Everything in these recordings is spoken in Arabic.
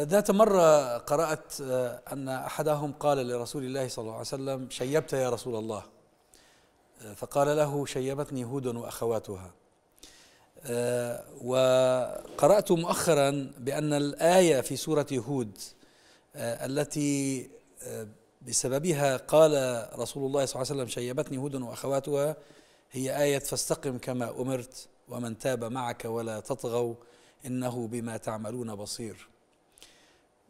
ذات مرة قرأت آه، أن أحدهم قال لرسول الله صلى الله عليه وسلم شيبت يا رسول الله آه، فقال له شيبتني هود وأخواتها آه، وقرأت مؤخرا بأن الآية في سورة هود آه، التي آه، بسببها قال رسول الله صلى الله عليه وسلم شيبتني هود وأخواتها هي آية فاستقم كما أمرت ومن تاب معك ولا تطغوا إنه بما تعملون بصير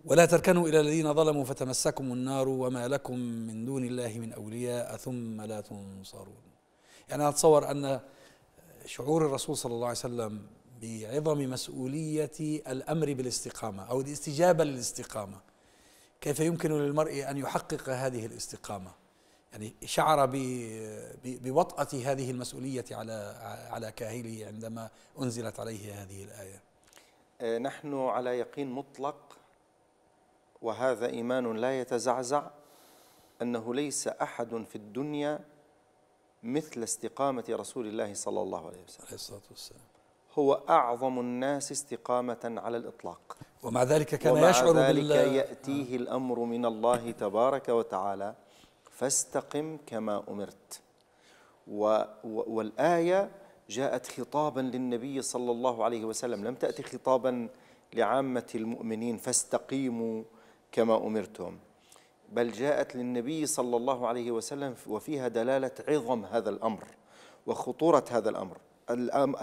ولا تركنوا إلى الذين ظلموا فتمسكم النار وما لكم من دون الله من أولياء ثم لا تنصرون يعني أتصور أن شعور الرسول صلى الله عليه وسلم بعظم مسؤولية الأمر بالاستقامة أو الاستجابة للاستقامة كيف يمكن للمرء أن يحقق هذه الاستقامة يعني شعر بوطأة هذه المسؤولية على على كاهله عندما أنزلت عليه هذه الآية آه، نحن على يقين مطلق وهذا إيمان لا يتزعزع أنه ليس أحد في الدنيا مثل استقامة رسول الله صلى الله عليه وسلم عليه الصلاة والسلام هو أعظم الناس استقامة على الإطلاق ومع ذلك كان ومع يشعر ذلك بال... يأتيه الأمر من الله تبارك وتعالى فاستقم كما أمرت و... والآية جاءت خطابا للنبي صلى الله عليه وسلم لم تأتي خطابا لعامة المؤمنين فاستقيموا كما أمرتم بل جاءت للنبي صلى الله عليه وسلم وفيها دلالة عظم هذا الأمر وخطورة هذا الأمر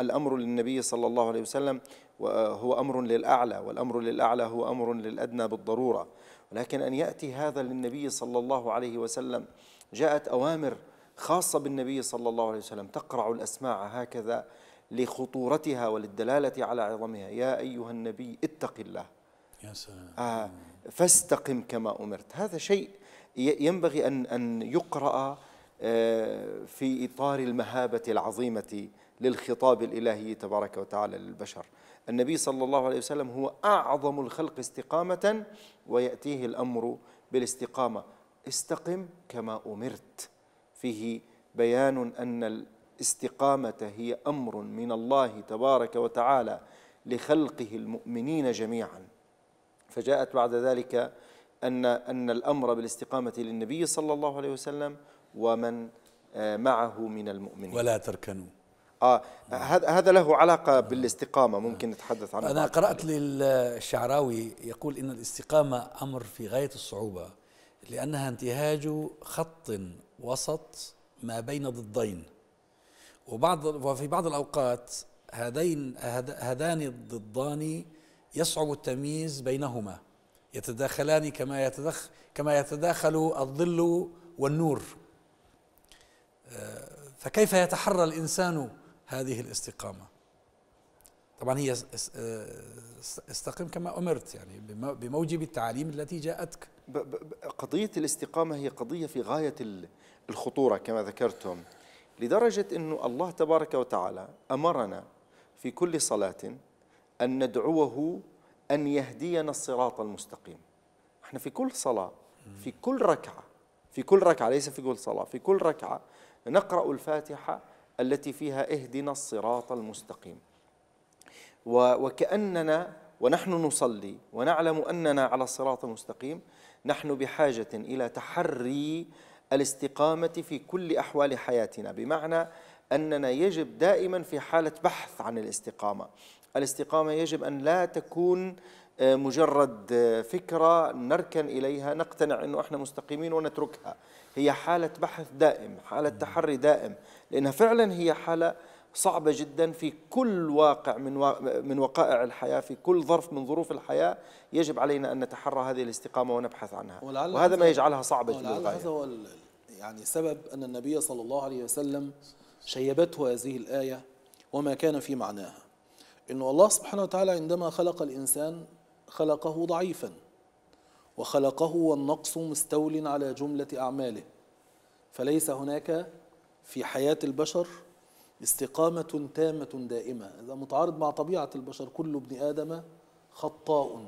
الأمر للنبي صلى الله عليه وسلم هو أمر للأعلى والأمر للأعلى هو أمر للأدنى بالضرورة ولكن أن يأتي هذا للنبي صلى الله عليه وسلم جاءت أوامر خاصة بالنبي صلى الله عليه وسلم تقرع الأسماع هكذا لخطورتها وللدلالة على عظمها يا أيها النبي اتق الله يا سلام آه فاستقم كما أمرت هذا شيء ينبغي أن أن يقرأ آه، في إطار المهابة العظيمة للخطاب الإلهي تبارك وتعالى للبشر النبي صلى الله عليه وسلم هو أعظم الخلق استقامة ويأتيه الأمر بالاستقامة استقم كما أمرت فيه بيان أن الاستقامة هي أمر من الله تبارك وتعالى لخلقه المؤمنين جميعاً فجاءت بعد ذلك أن أن الأمر بالاستقامة للنبي صلى الله عليه وسلم ومن آه، معه من المؤمنين ولا تركنوا آه هذا هذا له علاقة بالاستقامة ممكن نتحدث عنه أنا قرأت للشعراوي يقول إن الاستقامة أمر في غاية الصعوبة لأنها انتهاج خط وسط ما بين ضدين وبعض وفي بعض الأوقات هذين هذان الضدان يصعب التمييز بينهما يتداخلان كما يتدخ كما يتداخل الظل والنور آه، فكيف يتحرى الانسان هذه الاستقامه طبعا هي آه، استقم كما امرت يعني بموجب التعاليم التي جاءتك قضيه الاستقامه هي قضيه في غايه الخطوره كما ذكرتم لدرجه انه الله تبارك وتعالى امرنا في كل صلاه أن ندعوه أن يهدينا الصراط المستقيم احنا في كل صلاة في كل ركعة في كل ركعة ليس في كل صلاة في كل ركعة نقرأ الفاتحة التي فيها اهدنا الصراط المستقيم وكأننا ونحن نصلي ونعلم أننا على الصراط المستقيم نحن بحاجة إلى تحري الاستقامة في كل أحوال حياتنا بمعنى أننا يجب دائما في حالة بحث عن الاستقامة الاستقامة يجب أن لا تكون آه، مجرد آه، فكرة نركن إليها نقتنع أنه إحنا مستقيمين ونتركها هي حالة بحث دائم حالة تحري دائم لأنها فعلا هي حالة صعبة جدا في كل واقع من من وقائع الحياة في كل ظرف من ظروف الحياة يجب علينا أن نتحرى هذه الاستقامة ونبحث عنها وهذا ما يجعلها صعبة للغاية هذا هو يعني سبب أن النبي صلى الله عليه وسلم شيبته هذه الآية وما كان في معناها أن الله سبحانه وتعالى عندما خلق الإنسان خلقه ضعيفا وخلقه والنقص مستول على جملة أعماله فليس هناك في حياة البشر استقامة تامة دائمة اذا متعارض مع طبيعة البشر كل ابن آدم خطاء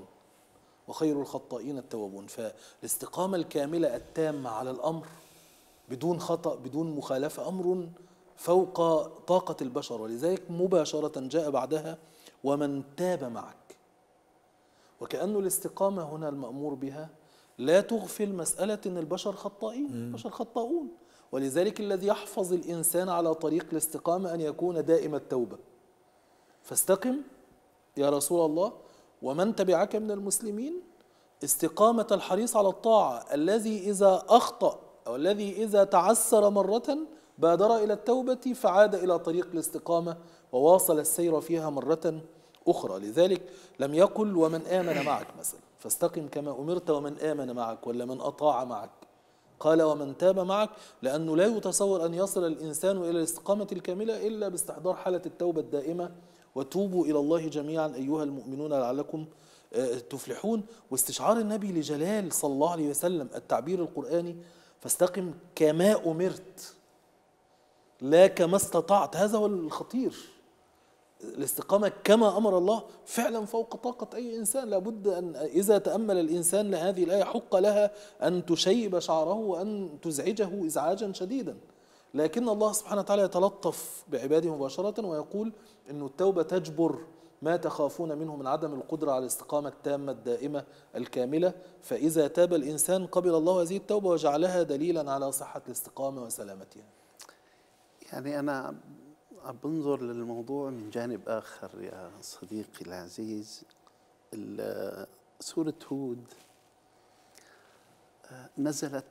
وخير الخطائين التوابون فالاستقامة الكاملة التامة على الأمر بدون خطأ بدون مخالفة أمر فوق طاقة البشر ولذلك مباشرة جاء بعدها ومن تاب معك وكأن الاستقامة هنا المأمور بها لا تغفل مسألة أن البشر خطائين البشر خطاؤون ولذلك الذي يحفظ الإنسان على طريق الاستقامة أن يكون دائم التوبة فاستقم يا رسول الله ومن تبعك من المسلمين استقامة الحريص على الطاعة الذي إذا أخطأ أو الذي إذا تعسر مرة بادر إلى التوبة فعاد إلى طريق الاستقامة وواصل السير فيها مرة أخرى لذلك لم يقل ومن آمن معك مثلا فاستقم كما أمرت ومن آمن معك ولا من أطاع معك قال ومن تاب معك لأنه لا يتصور أن يصل الإنسان إلى الاستقامة الكاملة إلا باستحضار حالة التوبة الدائمة وتوبوا إلى الله جميعا أيها المؤمنون لعلكم آه، تفلحون واستشعار النبي لجلال صلى الله عليه وسلم التعبير القرآني فاستقم كما أمرت لا كما استطعت هذا هو الخطير الاستقامة كما أمر الله فعلا فوق طاقة أي إنسان لابد أن إذا تأمل الإنسان لهذه الآية حق لها أن تشيب شعره وأن تزعجه إزعاجا شديدا لكن الله سبحانه وتعالى يتلطف بعباده مباشرة ويقول أن التوبة تجبر ما تخافون منه من عدم القدرة على الاستقامة التامة الدائمة الكاملة فإذا تاب الإنسان قبل الله هذه التوبة وجعلها دليلا على صحة الاستقامة وسلامتها يعني أنا بنظر للموضوع من جانب آخر يا صديقي العزيز سورة هود آه، نزلت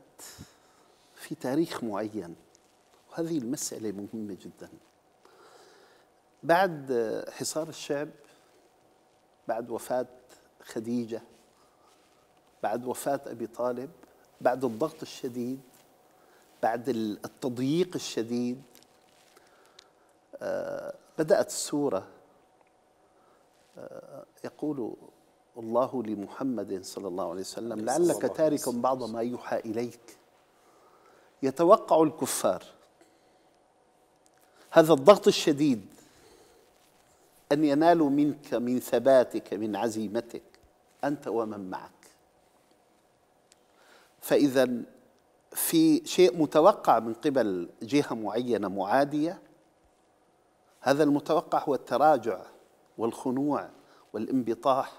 في تاريخ معين وهذه المسألة مهمة جدا بعد حصار الشعب بعد وفاة خديجة بعد وفاة أبي طالب بعد الضغط الشديد بعد التضييق الشديد بدأت السورة آه، يقول الله لمحمد صلى الله عليه وسلم لعلك تارك بعض ما يوحى إليك يتوقع الكفار هذا الضغط الشديد أن ينالوا منك من ثباتك من عزيمتك أنت ومن معك فإذا في شيء متوقع من قبل جهة معينة معادية هذا المتوقع هو التراجع والخنوع والانبطاح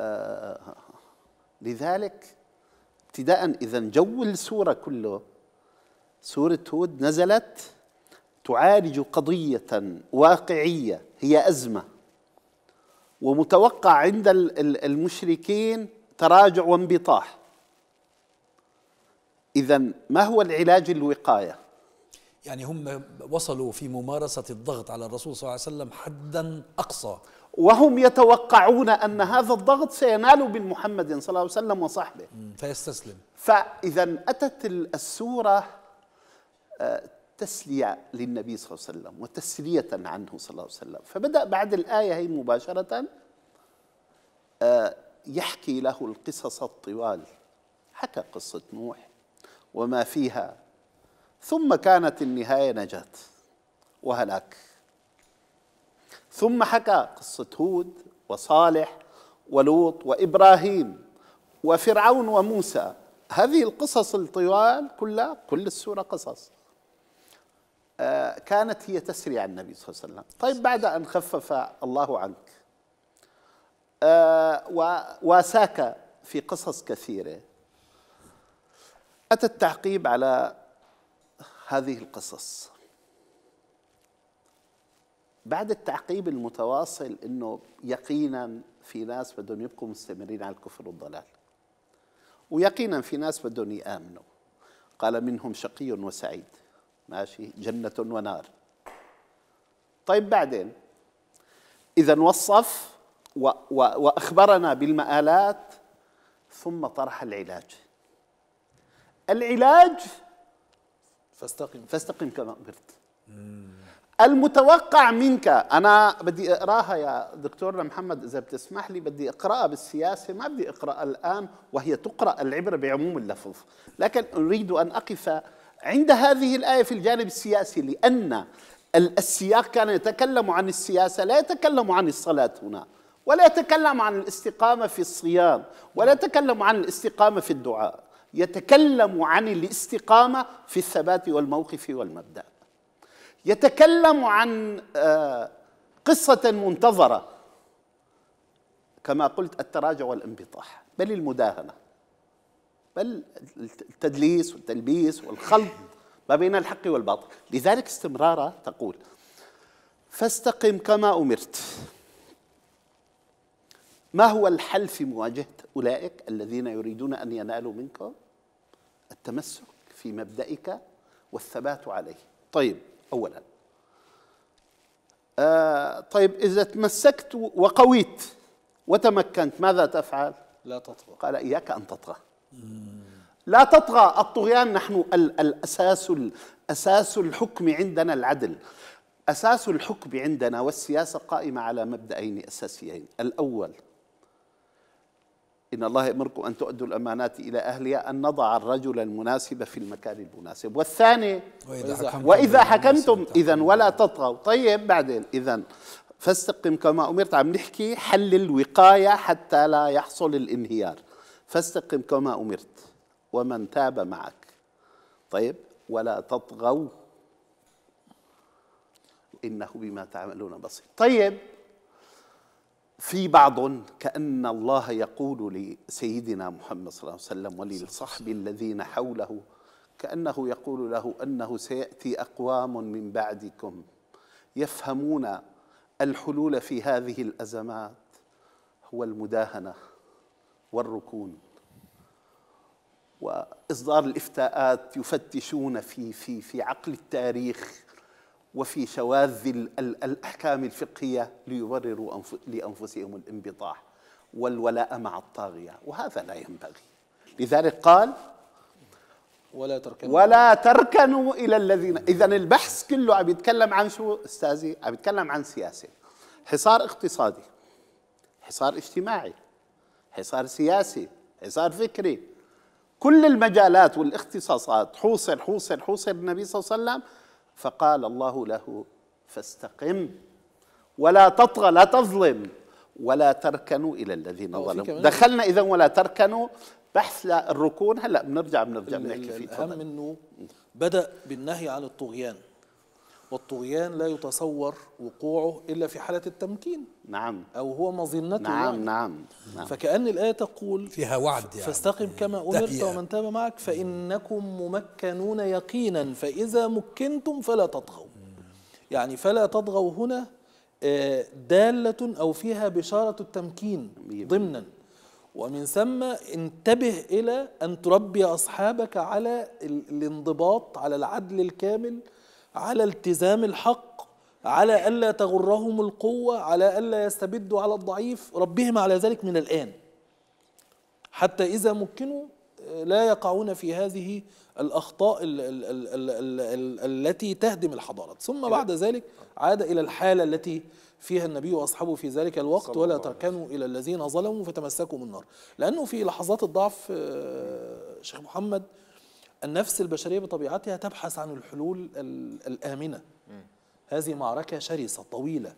آه لذلك ابتداء اذا جو السوره كله سوره هود نزلت تعالج قضيه واقعيه هي ازمه ومتوقع عند المشركين تراجع وانبطاح اذا ما هو العلاج الوقايه يعني هم وصلوا في ممارسة الضغط على الرسول صلى الله عليه وسلم حدا أقصى وهم يتوقعون أن هذا الضغط سينال من محمد صلى الله عليه وسلم وصحبه فيستسلم فإذا أتت السورة آه، تسلية للنبي صلى الله عليه وسلم وتسلية عنه صلى الله عليه وسلم فبدأ بعد الآية هي مباشرة آه، يحكي له القصص الطوال حكى قصة نوح وما فيها ثم كانت النهاية نجاة وهلاك ثم حكى قصة هود وصالح ولوط وإبراهيم وفرعون وموسى هذه القصص الطوال كلها كل السورة قصص آه، كانت هي تسري عن النبي صلى الله عليه وسلم طيب بعد أن خفف الله عنك آه، وواساك في قصص كثيرة أتى التعقيب على هذه القصص بعد التعقيب المتواصل انه يقينا في ناس بدهم يبقوا مستمرين على الكفر والضلال ويقينا في ناس بدهم يامنوا قال منهم شقي وسعيد ماشي جنه ونار طيب بعدين اذا وصف و و واخبرنا بالمآلات ثم طرح العلاج العلاج فاستقم فاستقم كما أمرت المتوقع منك أنا بدي أقراها يا دكتورنا محمد إذا بتسمح لي بدي أقراها بالسياسة ما بدي أقراها الآن وهي تقرأ العبرة بعموم اللفظ لكن أريد أن أقف عند هذه الآية في الجانب السياسي لأن السياق كان يتكلم عن السياسة لا يتكلم عن الصلاة هنا ولا يتكلم عن الاستقامة في الصيام ولا يتكلم عن الاستقامة في الدعاء يتكلم عن الاستقامة في الثبات والموقف والمبدأ يتكلم عن آه، قصة منتظرة كما قلت التراجع والانبطاح بل المداهنة بل التدليس والتلبيس والخلط ما بين الحق والباطل لذلك استمرارا تقول فاستقم كما أمرت ما هو الحل في مواجهة أولئك الذين يريدون أن ينالوا منكم التمسك في مبدئك والثبات عليه طيب أولا آه طيب إذا تمسكت وقويت وتمكنت ماذا تفعل لا تطغى قال إياك أن تطغى لا تطغى الطغيان نحن الأساس أساس الحكم عندنا العدل أساس الحكم عندنا والسياسة قائمة على مبدأين أساسيين الأول إن الله يأمركم أن تؤدوا الأمانات إلى أهلها أن نضع الرجل المناسب في المكان المناسب والثاني وإذا, وإذا حكمتم, وإذا حكمتم إذا ولا تطغوا طيب بعدين إذا فاستقم كما أمرت عم نحكي حل الوقاية حتى لا يحصل الانهيار فاستقم كما أمرت ومن تاب معك طيب ولا تطغوا إنه بما تعملون بصير طيب في بعض كأن الله يقول لسيدنا محمد صلى الله عليه وسلم وللصحب الذين حوله كأنه يقول له أنه سيأتي أقوام من بعدكم يفهمون الحلول في هذه الأزمات هو المداهنة والركون وإصدار الإفتاءات يفتشون في في في عقل التاريخ وفي شواذ الأحكام الفقهية ليبرروا لأنفسهم الانبطاح والولاء مع الطاغية وهذا لا ينبغي لذلك قال ولا تركنوا ولا تركنوا إلى الذين إذا البحث كله عم يتكلم عن شو أستاذي عم يتكلم عن سياسة حصار اقتصادي حصار اجتماعي حصار سياسي حصار فكري كل المجالات والاختصاصات حوصر حوصر حوصر النبي صلى الله عليه وسلم فقال الله له فاستقم ولا تطغى لا تظلم ولا تركنوا الى الذين ظلموا دخلنا اذا ولا تركنوا بحث الركون هلا بنرجع بنرجع بنحكي فيه الهم انه بدا بالنهي عن الطغيان والطغيان لا يتصور وقوعه إلا في حالة التمكين نعم أو هو مظنته نعم نعم, نعم فكأن الآية تقول فيها وعد يعني فاستقم كما أمرت ومن تاب معك فإنكم ممكنون يقينا فإذا مكنتم فلا تطغوا يعني فلا تطغوا هنا آه، دالة أو فيها بشارة التمكين ضمنا ومن ثم انتبه إلى أن تربي أصحابك على الانضباط على العدل الكامل على التزام الحق على ألا تغرهم القوة على ألا يستبدوا على الضعيف ربهم على ذلك من الآن حتى إذا مكنوا آه، لا يقعون في هذه الأخطاء التي تهدم الحضارة ثم بعد ذلك عاد إلى الحالة التي فيها النبي وأصحابه في ذلك الوقت ولا تركنوا إلى الذين ظلموا فتمسكوا بالنار لأنه في لحظات الضعف آه، شيخ محمد النفس البشرية بطبيعتها تبحث عن الحلول الآمنة هذه معركة شرسة طويلة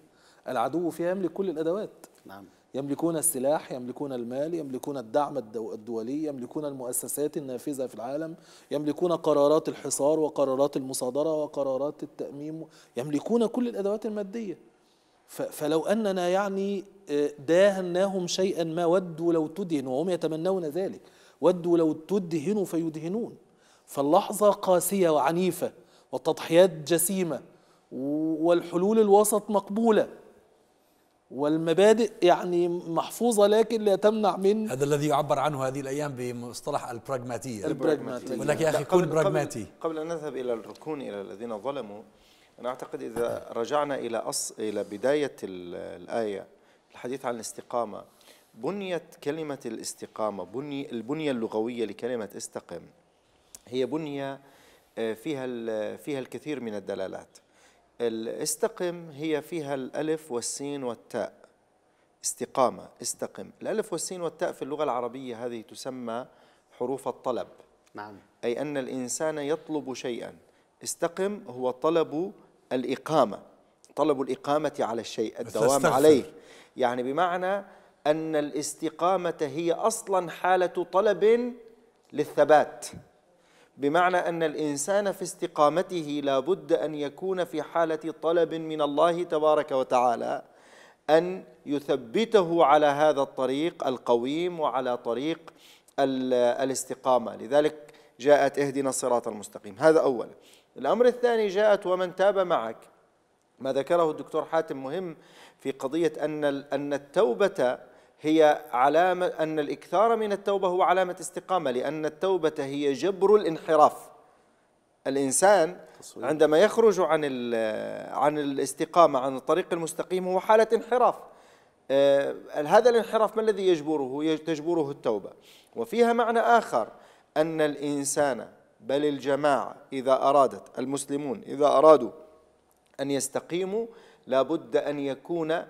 العدو فيها يملك كل الأدوات نعم. يملكون السلاح يملكون المال يملكون الدعم الدولي يملكون المؤسسات النافذة في العالم يملكون قرارات الحصار وقرارات المصادرة وقرارات التأميم يملكون كل الأدوات المادية فلو أننا يعني آه، داهناهم شيئا ما ودوا لو تدهنوا وهم يتمنون ذلك ودوا لو تدهنوا فيدهنون فاللحظة قاسية وعنيفة والتضحيات جسيمة والحلول الوسط مقبولة والمبادئ يعني محفوظة لكن لا تمنع من هذا الذي يعبر عنه هذه الأيام بمصطلح البراغماتية البراغماتية ولك يا أخي كن براغماتي قبل أن نذهب إلى الركون إلى الذين ظلموا أنا أعتقد إذا رجعنا إلى أص... إلى بداية الآية الحديث عن الاستقامة بنيت كلمة الاستقامة بني البنية اللغوية لكلمة استقم هي بنية آه، فيها فيها الكثير من الدلالات الاستقم هي فيها الألف والسين والتاء استقامة استقم الألف والسين والتاء في اللغة العربية هذه تسمى حروف الطلب نعم أي أن الإنسان يطلب شيئا استقم هو طلب الإقامة طلب الإقامة على الشيء الدوام عليه يعني بمعنى أن الاستقامة هي أصلا حالة طلب للثبات بمعنى أن الإنسان في استقامته لا بد أن يكون في حالة طلب من الله تبارك وتعالى أن يثبته على هذا الطريق القويم وعلى طريق الاستقامة لذلك جاءت اهدنا الصراط المستقيم هذا أول الأمر الثاني جاءت ومن تاب معك ما ذكره الدكتور حاتم مهم في قضية أن أن التوبة هي علامة أن الإكثار من التوبة هو علامة استقامة لأن التوبة هي جبر الانحراف الإنسان عندما يخرج عن عن الاستقامة عن الطريق المستقيم هو حالة انحراف آه، هذا الانحراف ما الذي يجبره تجبره التوبة وفيها معنى آخر أن الإنسان بل الجماعة إذا أرادت المسلمون إذا أرادوا أن يستقيموا لابد أن يكون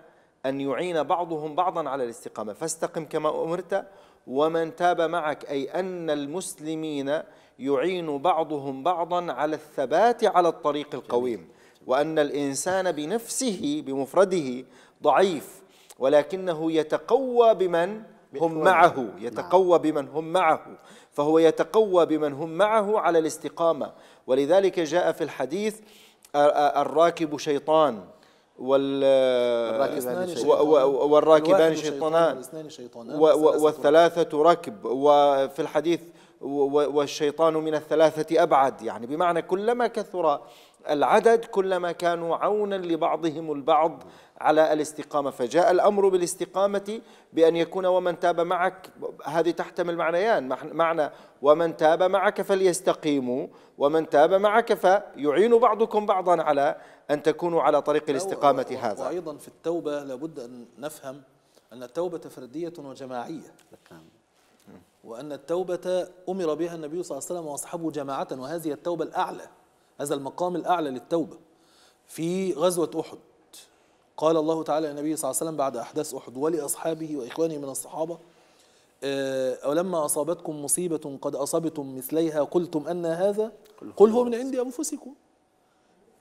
أن يعين بعضهم بعضا على الاستقامة فاستقم كما أمرت ومن تاب معك أي أن المسلمين يعين بعضهم بعضا على الثبات على الطريق القويم وأن الإنسان بنفسه بمفرده ضعيف ولكنه يتقوى بمن هم معه نعم. يتقوى بمن هم معه فهو يتقوى بمن هم معه على الاستقامة ولذلك جاء في الحديث الراكب شيطان والراكبان شيطانان والثلاثة ركب وفي الحديث والشيطان من الثلاثة أبعد يعني بمعنى كلما كثر العدد كلما كانوا عونا لبعضهم البعض على الاستقامة فجاء الأمر بالاستقامة بأن يكون ومن تاب معك هذه تحتمل معنيان معنى ومن تاب معك فليستقيموا ومن تاب معك فيعين بعضكم بعضا على أن تكونوا على طريق الاستقامة هذا وأيضا في التوبة لابد أن نفهم أن التوبة فردية وجماعية وأن التوبة أمر بها النبي صلى الله عليه وسلم وأصحابه جماعة وهذه التوبة الأعلى هذا المقام الأعلى للتوبة في غزوة أحد قال الله تعالى للنبي صلى الله عليه وسلم بعد أحداث أحد ولأصحابه وإخوانه من الصحابة آه، أولما أصابتكم مصيبة قد أصبتم مثليها قلتم أن هذا قل هو من عند أنفسكم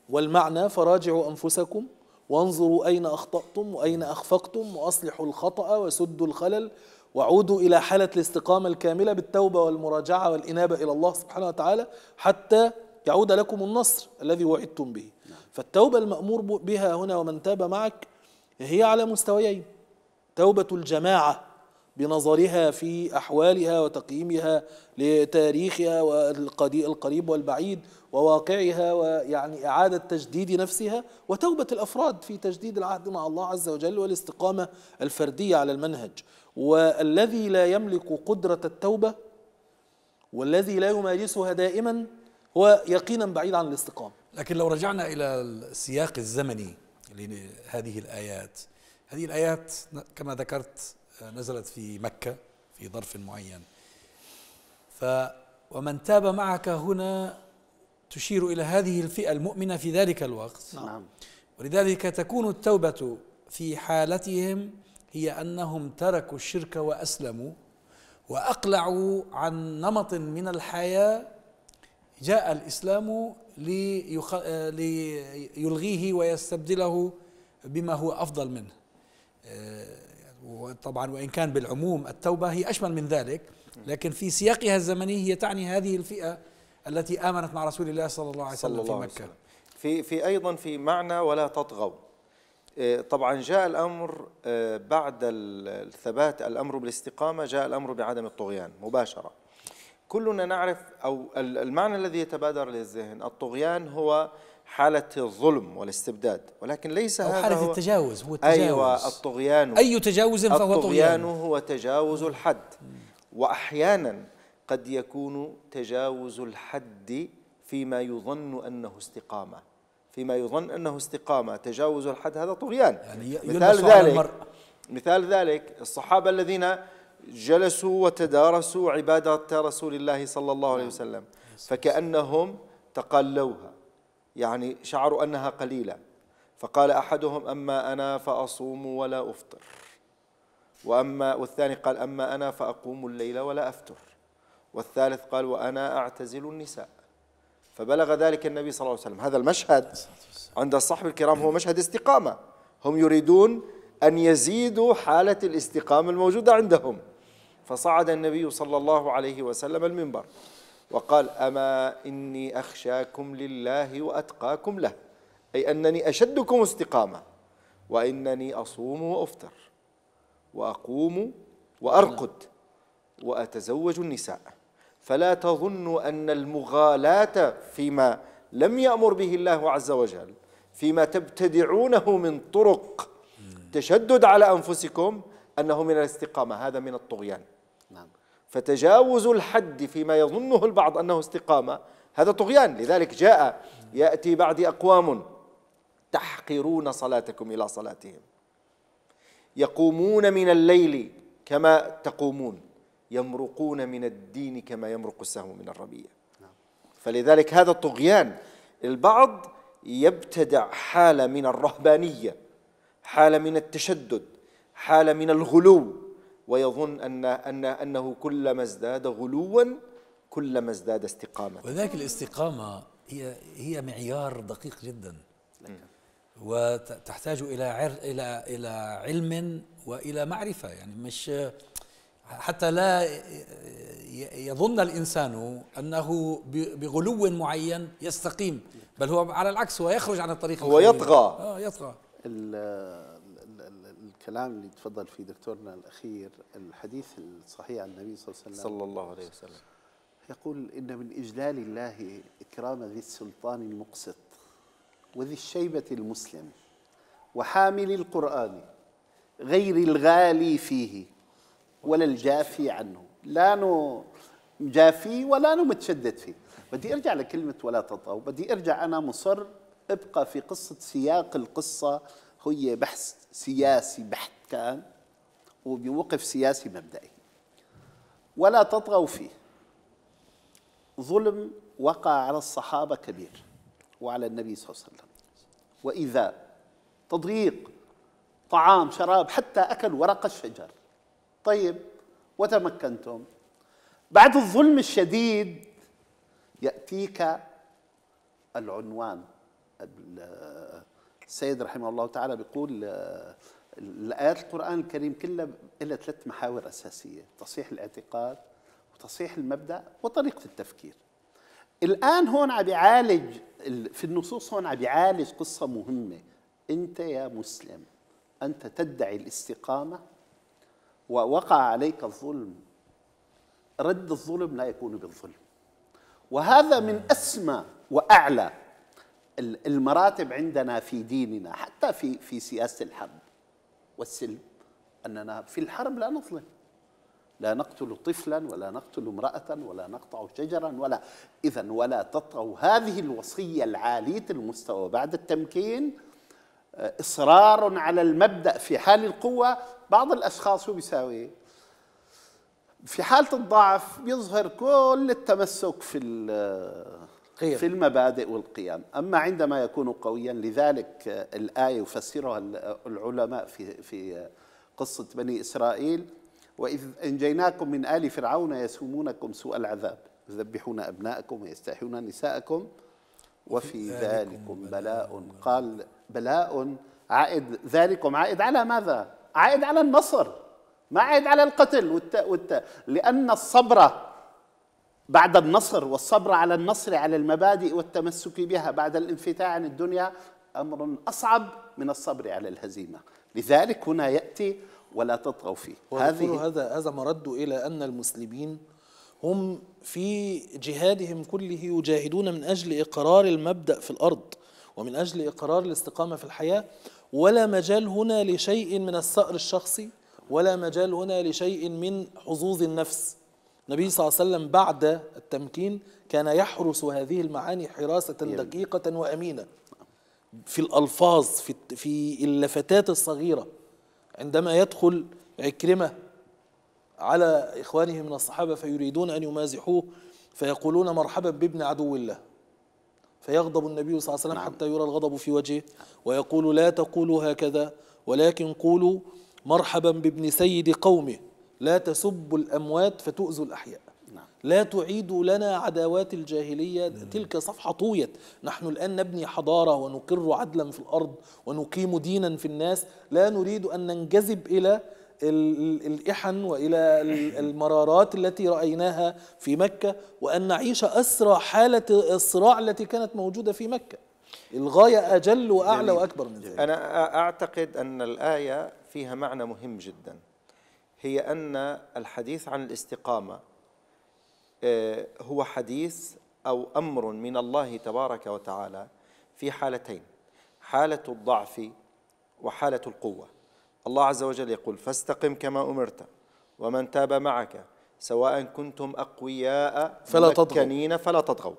والمعنى فراجعوا أنفسكم وانظروا أين أخطأتم وأين أخفقتم وأصلحوا الخطأ وسدوا الخلل وعودوا إلى حالة الاستقامة الكاملة بالتوبة والمراجعة والإنابة إلى الله سبحانه وتعالى حتى يعود لكم النصر الذي وعدتم به نعم. فالتوبة المأمور بها هنا ومن تاب معك هي على مستويين توبة الجماعة بنظرها في أحوالها وتقييمها لتاريخها والقريب والبعيد وواقعها ويعني إعادة تجديد نفسها وتوبة الأفراد في تجديد العهد مع الله عز وجل والاستقامة الفردية على المنهج والذي لا يملك قدرة التوبة والذي لا يمارسها دائما هو يقينا بعيد عن الاستقامة لكن لو رجعنا إلى السياق الزمني لهذه الآيات هذه الآيات كما ذكرت نزلت في مكة في ظرف معين ف ومن تاب معك هنا تشير إلى هذه الفئة المؤمنة في ذلك الوقت نعم ولذلك تكون التوبة في حالتهم هي أنهم تركوا الشرك وأسلموا وأقلعوا عن نمط من الحياة جاء الإسلام ليلغيه ويستبدله بما هو أفضل منه آه، وطبعا وإن كان بالعموم التوبة هي أشمل من ذلك لكن في سياقها الزمني هي تعني هذه الفئة التي آمنت مع رسول الله صلى الله عليه وسلم صلى الله في مكة في في أيضا في معنى ولا تطغوا آه، طبعا جاء الأمر آه، بعد الثبات الأمر بالاستقامة جاء الأمر بعدم الطغيان مباشرة كلنا نعرف أو المعنى الذي يتبادر للذهن الطغيان هو حالة الظلم والاستبداد ولكن ليس أو هذا حالة هو التجاوز هو أيوة، التجاوز أيوة الطغيان أي تجاوز فهو الطغيان هو تجاوز الحد وأحيانا قد يكون تجاوز الحد فيما يظن أنه استقامة فيما يظن أنه استقامة تجاوز الحد هذا طغيان يعني مثال ذلك مثال ذلك الصحابة الذين جلسوا وتدارسوا عبادة رسول الله صلى الله عليه وسلم فكأنهم تقلوها يعني شعروا أنها قليلة فقال أحدهم أما أنا فأصوم ولا أفطر وأما والثاني قال أما أنا فأقوم الليل ولا أفتر والثالث قال وأنا أعتزل النساء فبلغ ذلك النبي صلى الله عليه وسلم هذا المشهد عند الصحب الكرام هو مشهد استقامة هم يريدون أن يزيدوا حالة الاستقامة الموجودة عندهم فصعد النبي صلى الله عليه وسلم المنبر وقال أما إني أخشاكم لله وأتقاكم له أي أنني أشدكم استقامة وإنني أصوم وأفطر وأقوم وأرقد وأتزوج النساء فلا تظنوا أن المغالاة فيما لم يأمر به الله عز وجل فيما تبتدعونه من طرق تشدد على أنفسكم أنه من الاستقامة هذا من الطغيان فتجاوز الحد فيما يظنه البعض أنه استقامة هذا طغيان لذلك جاء يأتي بعد أقوام تحقرون صلاتكم إلى صلاتهم يقومون من الليل كما تقومون يمرقون من الدين كما يمرق السهم من الربيع فلذلك هذا الطغيان البعض يبتدع حالة من الرهبانية حالة من التشدد حالة من الغلو ويظن أن أن أنه كلما ازداد غلوا كلما ازداد استقامة وذلك الاستقامة هي هي معيار دقيق جدا وتحتاج إلى إلى إلى علم وإلى معرفة يعني مش حتى لا يظن الإنسان أنه بغلو معين يستقيم بل هو على العكس هو يخرج عن الطريق هو يطغى آه يطغى الكلام اللي تفضل فيه دكتورنا الأخير الحديث الصحيح عن النبي صلى الله عليه وسلم صلى الله عليه وسلم يقول إن من إجلال الله إكرام ذي السلطان المقسط وذي الشيبة المسلم وحامل القرآن غير الغالي فيه ولا الجافي عنه لا نجافي ولا نمتشدد فيه بدي أرجع لكلمة ولا تطاو بدي أرجع أنا مصر ابقى في قصة سياق القصة هي بحث سياسي بحت كان وبموقف سياسي مبدئي ولا تطغوا فيه ظلم وقع على الصحابة كبير وعلى النبي صلى الله عليه وسلم وإذا تضييق طعام شراب حتى أكل ورق الشجر طيب وتمكنتم بعد الظلم الشديد يأتيك العنوان السيد رحمه الله تعالى بيقول آه، الآيات القرآن الكريم كلها إلا ثلاث محاور أساسية تصحيح الاعتقاد وتصحيح المبدأ وطريقة التفكير الآن هون عم بيعالج في النصوص هون عم بيعالج قصة مهمة أنت يا مسلم أنت تدعي الاستقامة ووقع عليك الظلم رد الظلم لا يكون بالظلم وهذا من أسمى وأعلى المراتب عندنا في ديننا حتى في في سياسه الحرب والسلم اننا في الحرب لا نظلم لا نقتل طفلا ولا نقتل امراه ولا نقطع شجرا ولا اذا ولا تطغوا هذه الوصيه العاليه المستوى بعد التمكين آه، اصرار على المبدا في حال القوه بعض الاشخاص شو بيساوي في حاله الضعف بيظهر كل التمسك في قيم. في المبادئ والقيم أما عندما يكون قويا لذلك الآية يفسرها العلماء في, في قصة بني إسرائيل وإذ أنجيناكم من آل فرعون يسومونكم سوء العذاب يذبحون أبناءكم ويستحيون نساءكم وفي ذلكم بلاء قال بلاء عائد ذلكم عائد على ماذا؟ عائد على النصر ما عائد على القتل والت... والت... لأن الصبر بعد النصر والصبر على النصر على المبادئ والتمسك بها بعد الانفتاح عن الدنيا امر اصعب من الصبر على الهزيمه، لذلك هنا ياتي ولا تطغوا فيه. هذه هذا هذا مرد الى ان المسلمين هم في جهادهم كله يجاهدون من اجل اقرار المبدا في الارض ومن اجل اقرار الاستقامه في الحياه ولا مجال هنا لشيء من الثأر الشخصي ولا مجال هنا لشيء من حظوظ النفس النبي صلى الله عليه وسلم بعد التمكين كان يحرس هذه المعاني حراسة دقيقة وأمينة في الألفاظ في في اللفتات الصغيرة عندما يدخل عكرمة على إخوانه من الصحابة فيريدون أن يمازحوه فيقولون مرحبا بابن عدو الله فيغضب النبي صلى الله عليه وسلم نعم. حتى يرى الغضب في وجهه ويقول لا تقولوا هكذا ولكن قولوا مرحبا بابن سيد قومه لا تسبوا الأموات فتؤذوا الأحياء نعم. لا تعيدوا لنا عداوات الجاهلية تلك صفحة طويت نحن الآن نبني حضارة ونقر عدلا في الأرض ونقيم دينا في الناس لا نريد أن ننجذب إلى الإحن وإلى المرارات التي رأيناها في مكة وأن نعيش أسرى حالة الصراع التي كانت موجودة في مكة الغاية أجل وأعلى وأكبر من ذلك أنا أعتقد أن الآية فيها معنى مهم جدا هي أن الحديث عن الاستقامة آه، هو حديث أو أمر من الله تبارك وتعالى في حالتين حالة الضعف وحالة القوة الله عز وجل يقول فاستقم كما أمرت ومن تاب معك سواء كنتم أقوياء فلا تطغوا فلا تطغوا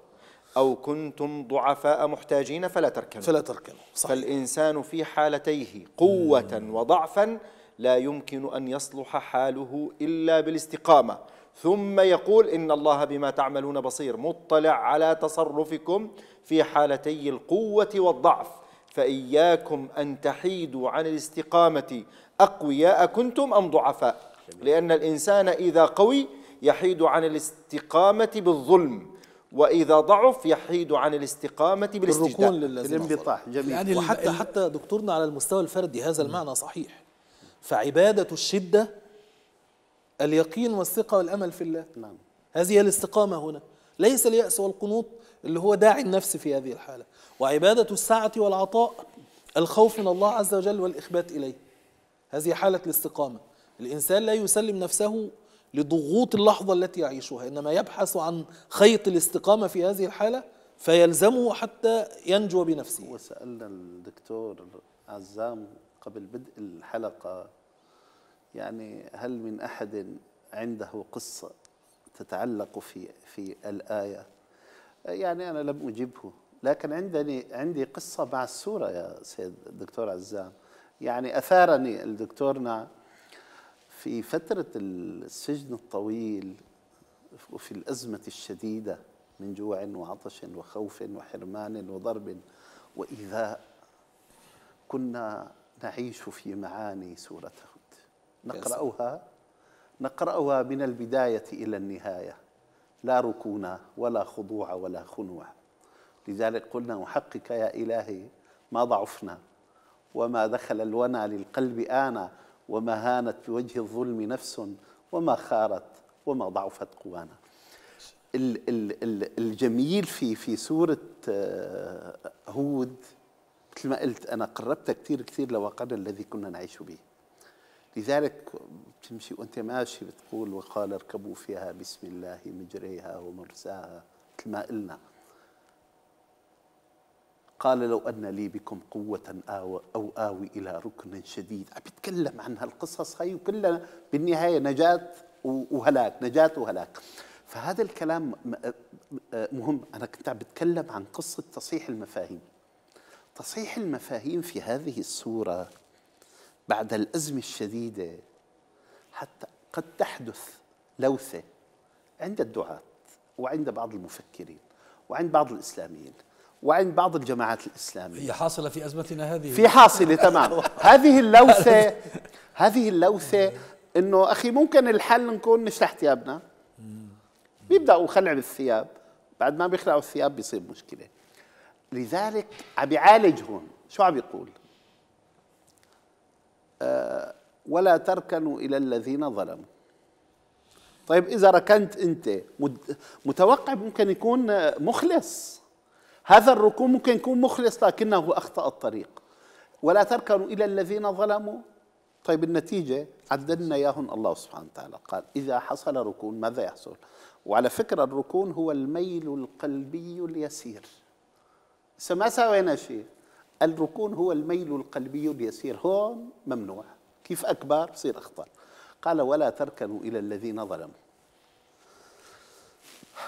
أو كنتم ضعفاء محتاجين فلا تركنوا فلا تركنوا صح. فالإنسان في حالتيه قوة وضعفا لا يمكن أن يصلح حاله إلا بالاستقامة ثم يقول إن الله بما تعملون بصير مطلع على تصرفكم في حالتي القوة والضعف فإياكم أن تحيدوا عن الاستقامة أقوياء كنتم أم ضعفاء لأن الإنسان إذا قوي يحيد عن الاستقامة بالظلم واذا ضعف يحيد عن الاستقامه بالاستجداء الركون جميل يعني وحتى حتى دكتورنا على المستوى الفردي هذا المعنى صحيح فعبادة الشدة اليقين والثقة والأمل في الله نعم. هذه الاستقامة هنا ليس اليأس والقنوط اللي هو داعي النفس في هذه الحالة وعبادة السعة والعطاء الخوف من الله عز وجل والإخبات إليه هذه حالة الاستقامة الإنسان لا يسلم نفسه لضغوط اللحظة التي يعيشها إنما يبحث عن خيط الاستقامة في هذه الحالة فيلزمه حتى ينجو بنفسه وسألنا الدكتور عزام قبل بدء الحلقة يعني هل من أحد عنده قصة تتعلق في في الآية يعني أنا لم أجبه لكن عندني عندي قصة مع السورة يا سيد الدكتور عزام يعني أثارني الدكتورنا في فترة السجن الطويل وفي الأزمة الشديدة من جوع وعطش وخوف وحرمان وضرب وإيذاء كنا نعيش في معاني سورة هود نقرأها نقرأها من البداية إلى النهاية لا ركون ولا خضوع ولا خنوع لذلك قلنا وحقك يا إلهي ما ضعفنا وما دخل الونى للقلب آنا وما هانت بوجه الظلم نفس وما خارت وما ضعفت قوانا الجميل في في سورة آه، هود مثل ما قلت أنا قربت كثير كثير لواقعنا الذي كنا نعيش به لذلك بتمشي وانت ماشي بتقول وقال اركبوا فيها بسم الله مجريها ومرساها مثل ما قلنا قال لو أن لي بكم قوة أو, أو آوي إلى ركن شديد عم بيتكلم عن هالقصص هي وكلها بالنهاية نجاة وهلاك نجاة وهلاك فهذا الكلام مهم أنا كنت عم بتكلم عن قصة تصحيح المفاهيم تصحيح المفاهيم في هذه الصورة بعد الأزمة الشديدة حتى قد تحدث لوثة عند الدعاة وعند بعض المفكرين وعند بعض الإسلاميين وعند بعض الجماعات الإسلامية هي حاصلة في أزمتنا هذه في حاصلة تمام هذه اللوثة هذه اللوثة إنه أخي ممكن الحل نكون نشلح ثيابنا بيبدأوا خلع الثياب بعد ما بيخلعوا الثياب بيصير مشكلة لذلك عم هون شو عم بيقول أه ولا تركنوا إلى الذين ظلموا طيب إذا ركنت أنت متوقع ممكن يكون مخلص هذا الركون ممكن يكون مخلص لكنه أخطأ الطريق ولا تركنوا إلى الذين ظلموا طيب النتيجة عدلنا اياهم الله سبحانه وتعالى قال إذا حصل ركون ماذا يحصل وعلى فكرة الركون هو الميل القلبي اليسير ما سوينا شيء الركون هو الميل القلبي اليسير هون ممنوع كيف أكبر بصير أخطر قال ولا تركنوا إلى الذين ظلموا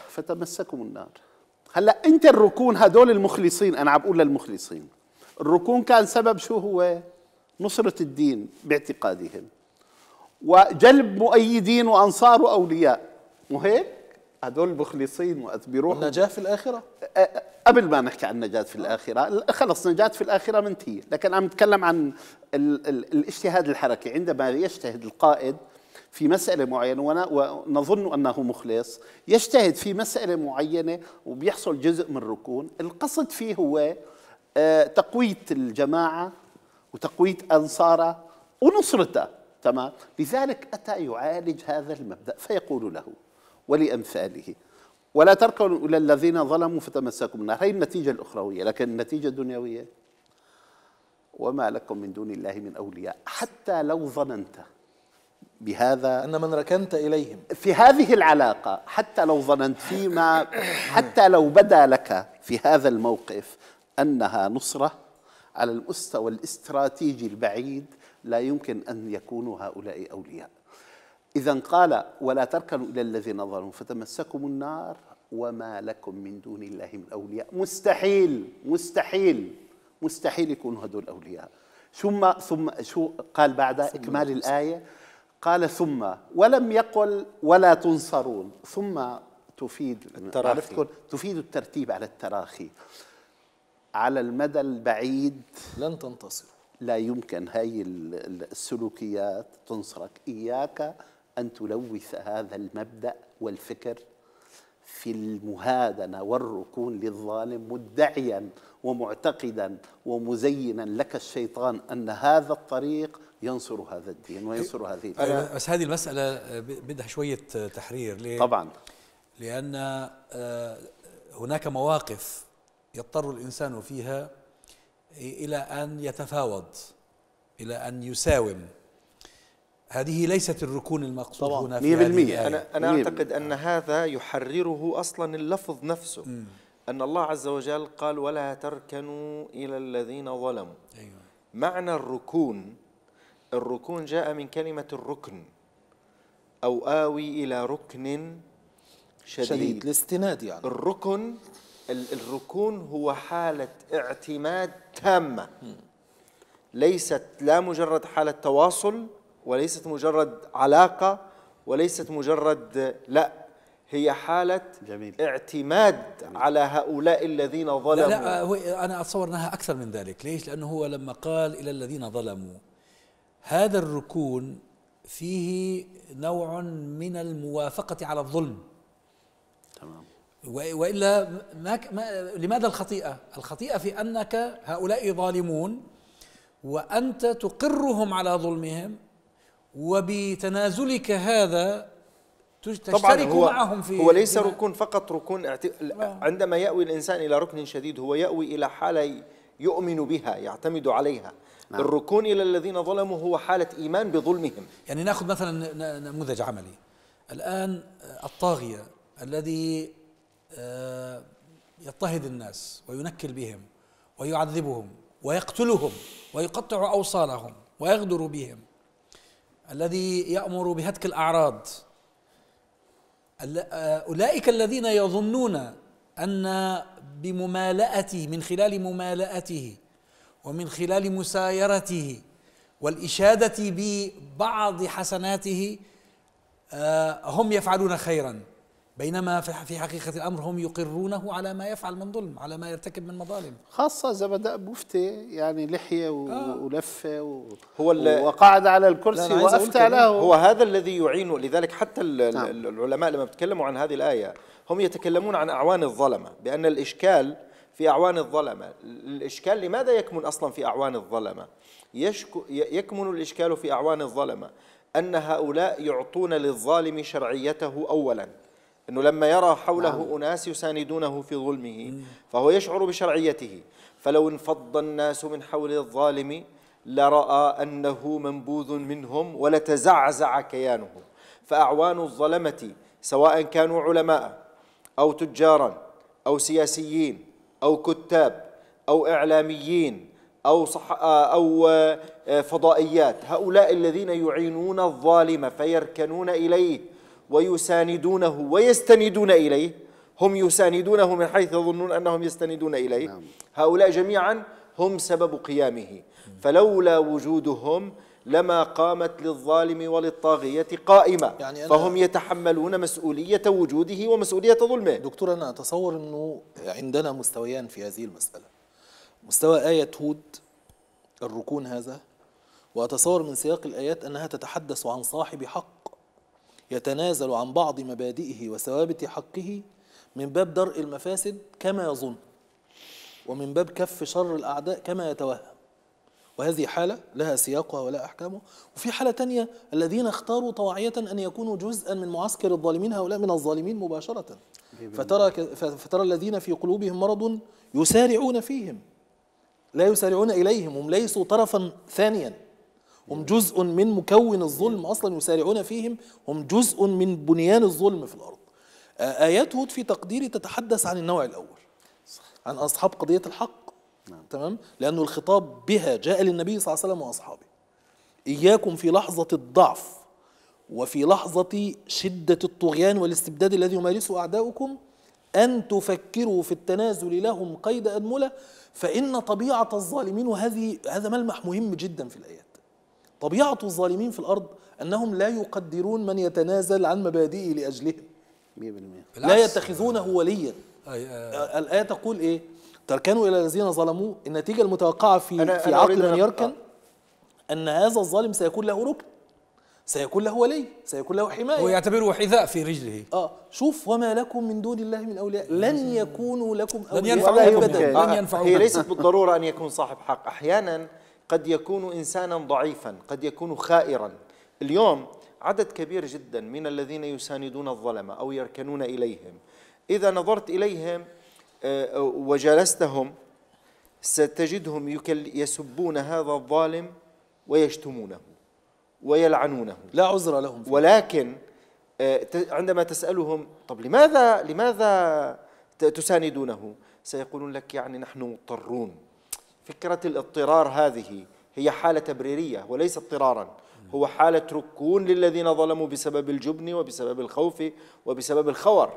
فتمسكم النار هلا انت الركون هدول المخلصين انا عم بقول للمخلصين الركون كان سبب شو هو نصرة الدين باعتقادهم وجلب مؤيدين وانصار واولياء مو هيك هذول مخلصين وقت بيروحوا النجاة في الآخرة؟ قبل ما نحكي عن النجاة في الآخرة خلص نجاة في الآخرة منتهية لكن عم نتكلم عن ال ال الاجتهاد الحركي عندما يجتهد القائد في مسألة معينة ونظن أنه مخلص يجتهد في مسألة معينة وبيحصل جزء من الركون القصد فيه هو آه، تقوية الجماعة وتقوية أنصارها ونصرتها تمام لذلك أتى يعالج هذا المبدأ فيقول له ولأمثاله ولا تركنوا إلى الذين ظلموا فتمسكم النار هي النتيجة الأخروية لكن النتيجة الدنيوية وما لكم من دون الله من أولياء حتى لو ظننت بهذا أن من ركنت إليهم في هذه العلاقة حتى لو ظننت فيما حتى لو بدا لك في هذا الموقف أنها نصرة على المستوى الاستراتيجي البعيد لا يمكن أن يكونوا هؤلاء أولياء إذا قال ولا تركنوا إلى الذين ظلموا فتمسكم النار وما لكم من دون الله من أولياء مستحيل مستحيل مستحيل يكونوا هدول أولياء ثم ثم شو قال بعد إكمال الآية قال ثم ولم يقل ولا تنصرون ثم تفيد التراخي تفيد الترتيب على التراخي على المدى البعيد لن تنتصروا لا يمكن هاي السلوكيات تنصرك إياك أن تلوث هذا المبدأ والفكر في المهادنة والركون للظالم مدعيا ومعتقدا ومزينا لك الشيطان أن هذا الطريق ينصر هذا الدين وينصر هذه الدين بس هذه المسألة آه، بدها شوية آه، تحرير ليه؟ طبعا لأن آه، هناك مواقف يضطر الإنسان فيها إلى أن يتفاوض إلى أن يساوم هذه ليست الركون المقصود هنا في 100% هذه انا انا اعتقد ان هذا يحرره اصلا اللفظ نفسه مم. ان الله عز وجل قال ولا تركنوا الى الذين ظلموا أيوة. معنى الركون الركون جاء من كلمه الركن او اوي الى ركن شديد, شديد. الاستناد يعني الركن الركون هو حاله اعتماد تامه ليست لا مجرد حاله تواصل وليست مجرد علاقة وليست مجرد لا هي حالة جميل. اعتماد جميل. على هؤلاء الذين ظلموا لا, لا أنا أتصور أنها أكثر من ذلك ليش؟ لأنه هو لما قال إلى الذين ظلموا هذا الركون فيه نوع من الموافقة على الظلم تمام وإلا ما ما لماذا الخطيئة؟ الخطيئة في أنك هؤلاء ظالمون وأنت تقرهم على ظلمهم وبتنازلك هذا تشترك طبعا هو معهم في هو ليس ركون فقط ركون عندما يأوي الإنسان إلى ركن شديد هو يأوي إلى حالة يؤمن بها يعتمد عليها نعم. الركون إلى الذين ظلموا هو حالة إيمان بظلمهم يعني نأخذ مثلا نموذج عملي الآن الطاغية الذي آه، يضطهد الناس وينكل بهم ويعذبهم ويقتلهم ويقطع أوصالهم ويغدر بهم الذي يأمر بهتك الأعراض آه، أولئك الذين يظنون أن بممالأته من خلال ممالأته ومن خلال مسايرته والإشادة ببعض حسناته آه، هم يفعلون خيرا بينما في حقيقة الأمر هم يقرونه على ما يفعل من ظلم على ما يرتكب من مظالم خاصة إذا بدأ بفتي يعني لحية و... آه. ولفة و... هو وقعد على الكرسي وأفتى له هو هذا الذي يعين لذلك حتى نعم. العلماء لما بيتكلموا عن هذه الآية هم يتكلمون عن أعوان الظلمة بأن الإشكال في أعوان الظلمة الإشكال لماذا يكمن أصلا في أعوان الظلمة يشك... يكمن الإشكال في أعوان الظلمة أن هؤلاء يعطون للظالم شرعيته أولاً أنه لما يرى حوله نعم. أناس يساندونه في ظلمه فهو يشعر بشرعيته فلو انفض الناس من حول الظالم لرأى أنه منبوذ منهم ولتزعزع كيانه فأعوان الظلمة سواء كانوا علماء أو تجارا أو سياسيين أو كتاب أو إعلاميين أو, صح أو آه، فضائيات هؤلاء الذين يعينون الظالم فيركنون إليه ويساندونه ويستندون إليه هم يساندونه من حيث يظنون أنهم يستندون إليه نعم. هؤلاء جميعا هم سبب قيامه فلولا وجودهم لما قامت للظالم وللطاغية قائمة يعني فهم يتحملون مسؤولية وجوده ومسؤولية ظلمه دكتور أنا أتصور أنه عندنا مستويان في هذه المسألة مستوى آية هود الركون هذا وأتصور من سياق الآيات أنها تتحدث عن صاحب حق يتنازل عن بعض مبادئه وثوابت حقه من باب درء المفاسد كما يظن ومن باب كف شر الأعداء كما يتوهم وهذه حالة لها سياقها ولا أحكامه وفي حالة تانية الذين اختاروا طواعية أن يكونوا جزءا من معسكر الظالمين هؤلاء من الظالمين مباشرة فترى, فترى الذين في قلوبهم مرض يسارعون فيهم لا يسارعون إليهم هم ليسوا طرفا ثانيا هم جزء من مكون الظلم أصلا يسارعون فيهم هم جزء من بنيان الظلم في الأرض آه، آيات هود في تقديري تتحدث عن النوع الأول عن أصحاب قضية الحق نعم. تمام لأنه الخطاب بها جاء للنبي صلى الله عليه وسلم وأصحابه إياكم في لحظة الضعف وفي لحظة شدة الطغيان والاستبداد الذي يمارسه أعداؤكم أن تفكروا في التنازل لهم قيد أدملة فإن طبيعة الظالمين وهذه هذا ملمح مهم جدا في الآيات طبيعة الظالمين في الأرض أنهم لا يقدرون من يتنازل عن مبادئه لأجلهم 100% لا يتخذونه وليا أي آه. الآية تقول إيه تركنوا إلى الذين ظلموا النتيجة المتوقعة في, أنا في أنا عقل من يركن أن هذا الظالم سيكون له ركن سيكون له ولي سيكون له حماية هو يعتبره حذاء في رجله آه شوف وما لكم من دون الله من أولياء لن يكونوا لكم أولياء لن ينفعوا أبدا لن ينفعوكم هي ليست بالضرورة أن يكون صاحب حق أحيانا قد يكون إنسانا ضعيفا قد يكون خائرا اليوم عدد كبير جدا من الذين يساندون الظلمة أو يركنون إليهم إذا نظرت إليهم آه، وجلستهم ستجدهم يسبون هذا الظالم ويشتمونه ويلعنونه لا عذر لهم فيه. ولكن آه، عندما تسألهم طب لماذا لماذا تساندونه سيقولون لك يعني نحن مضطرون فكرة الاضطرار هذه هي حالة تبريرية وليس اضطرارا هو حالة ركون للذين ظلموا بسبب الجبن وبسبب الخوف وبسبب الخور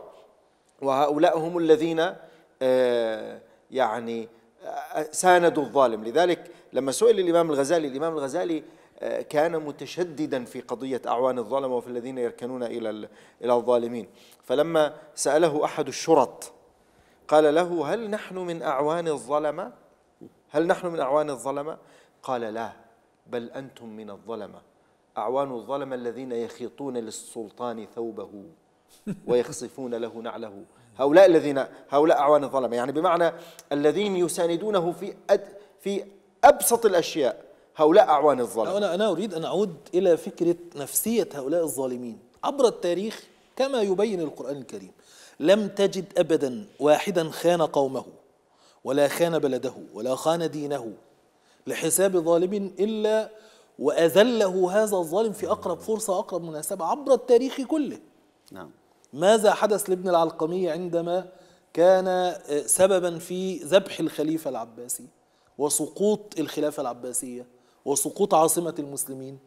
وهؤلاء هم الذين آه، يعني آه، ساندوا الظالم لذلك لما سئل الإمام الغزالي الإمام الغزالي آه، كان متشددا في قضية أعوان الظلمة وفي الذين يركنون إلى إلى الظالمين فلما سأله أحد الشرط قال له هل نحن من أعوان الظلمة هل نحن من أعوان الظلمة؟ قال لا بل أنتم من الظلمة أعوان الظلمة الذين يخيطون للسلطان ثوبه ويخصفون له نعله هؤلاء الذين هؤلاء أعوان الظلمة يعني بمعنى الذين يساندونه في أد في أبسط الأشياء هؤلاء أعوان الظلمة أنا أنا أريد أن أعود إلى فكرة نفسية هؤلاء الظالمين عبر التاريخ كما يبين القرآن الكريم لم تجد أبدا واحدا خان قومه ولا خان بلده ولا خان دينه لحساب ظالم إلا وأذله هذا الظالم في أقرب فرصة أقرب مناسبة عبر التاريخ كله نعم ماذا حدث لابن العلقمي عندما كان آه، سببا في ذبح الخليفة العباسي وسقوط الخلافة العباسية وسقوط عاصمة المسلمين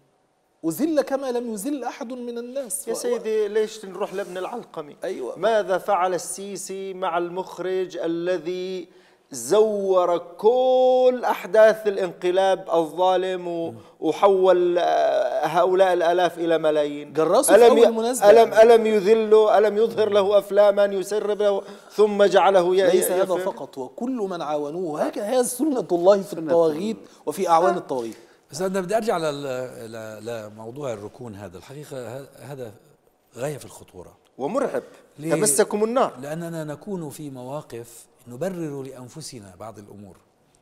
أذل كما لم يذل أحد من الناس يا و... سيدي ليش نروح لابن العلقمي أيوة. ماذا فعل السيسي مع المخرج الذي زور كل أحداث الانقلاب الظالم وحول آه، هؤلاء الآلاف إلى ملايين جرسوا ألم, في ألم, يعني. ألم يذله ألم يظهر له أفلاما يسرب له ثم جعله ليس هذا فقط وكل من عاونوه هكذا سنة الله في الطواغيت وفي أعوان الطواغيت بس أنا بدي أرجع لموضوع الركون هذا الحقيقة هذا غاية في الخطورة ومرعب تمسكم النار لأننا نكون في مواقف نبرر لأنفسنا بعض الأمور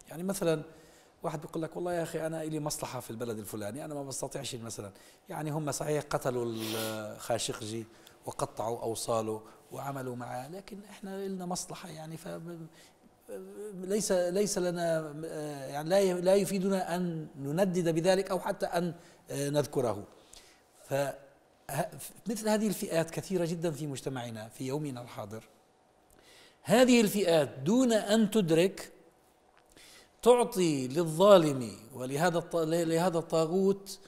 يعني مثلا واحد بيقول لك والله يا أخي أنا إلي مصلحة في البلد الفلاني أنا ما بستطيعش مثلا يعني هم صحيح قتلوا الخاشقجي وقطعوا أوصاله وعملوا معه لكن إحنا لنا مصلحة يعني ف ليس ليس لنا يعني لا لا يفيدنا ان نندد بذلك او حتى ان نذكره ف مثل هذه الفئات كثيره جدا في مجتمعنا في يومنا الحاضر هذه الفئات دون ان تدرك تعطي للظالم ولهذا لهذا الطاغوت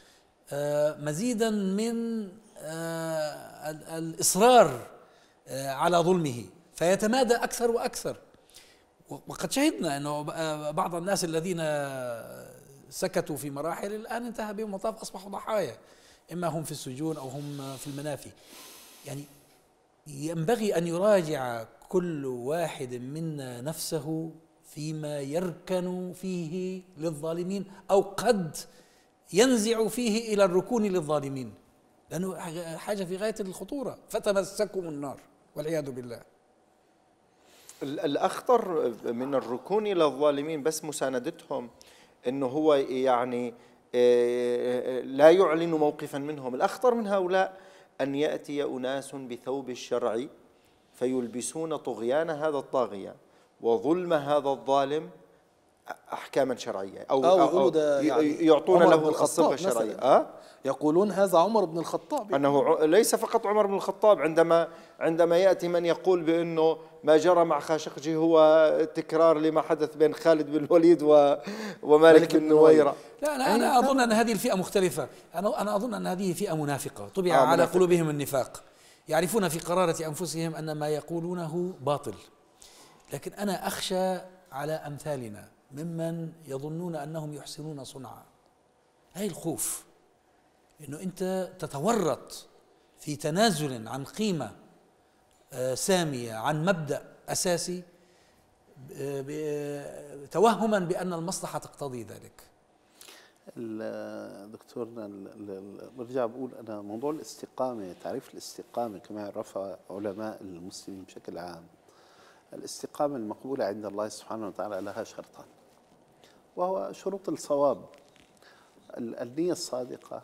آه، مزيدا من آه، الاصرار آه، على ظلمه فيتمادى اكثر واكثر وقد شهدنا انه بعض الناس الذين سكتوا في مراحل الان انتهى بهم المطاف اصبحوا ضحايا اما هم في السجون او هم في المنافي يعني ينبغي ان يراجع كل واحد منا نفسه فيما يركن فيه للظالمين او قد ينزع فيه الى الركون للظالمين لانه حاجه في غايه الخطوره فتمسكم النار والعياذ بالله الاخطر من الركون الى الظالمين بس مساندتهم انه هو يعني آه، آه، لا يعلن موقفا منهم الاخطر من هؤلاء ان ياتي اناس بثوب الشرع فيلبسون طغيان هذا الطاغية وظلم هذا الظالم احكاما شرعيه او, آه، أو, أو, يعني يعطون له الصبغه الشرعيه أه؟ يقولون هذا عمر بن الخطاب انه ليس فقط عمر بن الخطاب عندما عندما ياتي من يقول بانه ما جرى مع خاشقجي هو تكرار لما حدث بين خالد بن الوليد ومالك بن نويره لا أنا, انا اظن ان هذه الفئه مختلفه انا انا اظن ان هذه فئه منافقه طبع آه على منافق. قلوبهم النفاق يعرفون في قرارة أنفسهم أن ما يقولونه باطل لكن أنا أخشى على أمثالنا ممن يظنون أنهم يحسنون صنعا هاي الخوف أنه أنت تتورط في تنازل عن قيمة آه، سامية عن مبدأ أساسي آه، توهما بأن المصلحة تقتضي ذلك دكتورنا برجع بقول انا موضوع الاستقامه تعريف الاستقامه كما عرفها علماء المسلمين بشكل عام الاستقامه المقبوله عند الله سبحانه وتعالى لها شرطان وهو شروط الصواب النيه الصادقه